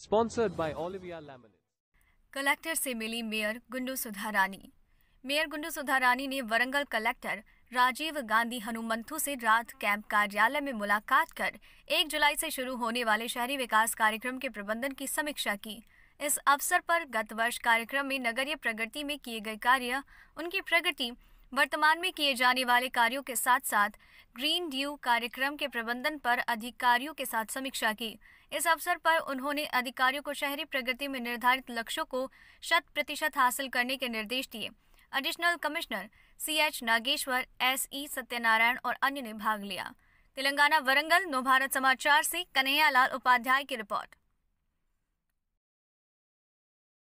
sponsored by Olivia laminate collector से मिली mayor गुंडू Sudha रानी mayor गुंडू Sudha Rani ने वरंगल कलेक्टर राजीव गांधी हनुमंथु से रात कैंप कार्यालय में मुलाकात कर 1 जुलाई से शुरू होने वाले शहरी विकास कार्यक्रम के प्रबंधन की समीक्षा की इस अवसर पर गत वर्ष कार्यक्रम में नगरीय प्रगति में किए गए कार्य उनकी प्रगति वर्तमान में किए जाने वाले कार्यों के साथ साथ ग्रीन ड्यू कार्यक्रम के प्रबंधन पर अधिकारियों के साथ समीक्षा की इस अवसर पर उन्होंने अधिकारियों को शहरी प्रगति में निर्धारित लक्ष्यों को शत प्रतिशत हासिल करने के निर्देश दिए additional commissioner C H Nageshwar S E e Satyanarayana और अन्य ने भाग लिया तेलंगाना वरंगल नव भारत समाचार से कन्हैयालाल उपाध्याय की रिपोर्ट